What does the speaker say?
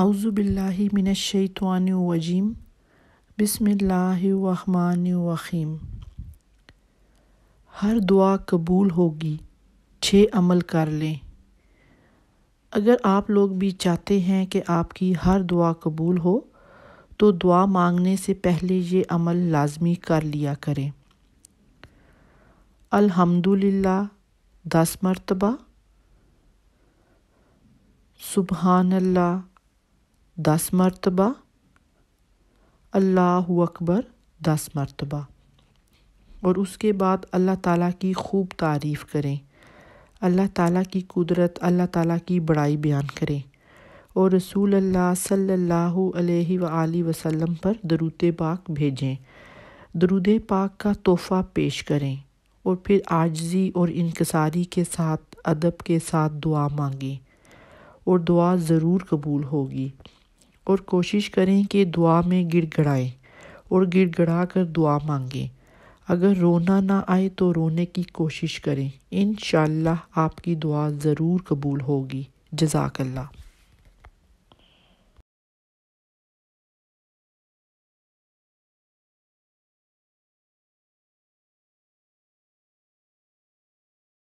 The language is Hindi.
अउज़बिल्लिमिनशैतवानवजीम बसमीम हर दुआ कबूल होगी छः अमल कर लें अगर आप लोग भी चाहते हैं कि आपकी हर दुआ कबूल हो तो दुआ मांगने से पहले ये अमल लाजमी कर लिया करें अल्हम्दुलिल्लाह दस मरतबा सुबहानल्ला दस मरतबा अल्लाह अकबर दस मरतबा और उसके बाद अल्लाह ताला की खूब तारीफ़ करें अल्लाह ताला की कुदरत अल्लाह ताला की बड़ाई बयान करें और रसूल अल्लाह सल्लल्लाहु अलैहि सल्ला वसल्लम पर दरूद पाक भेजें दरूद पाक का तोहफ़ा पेश करें और फिर आजजी और इनकसारी के साथ अदब के साथ दुआ मांगें और दुआ ज़रूर कबूल होगी और कोशिश करें कि दुआ में गिड़गड़ाएं और गिड़गड़ा कर दुआ मांगें अगर रोना ना आए तो रोने की कोशिश करें इन आपकी दुआ ज़रूर कबूल होगी जजाकल्ला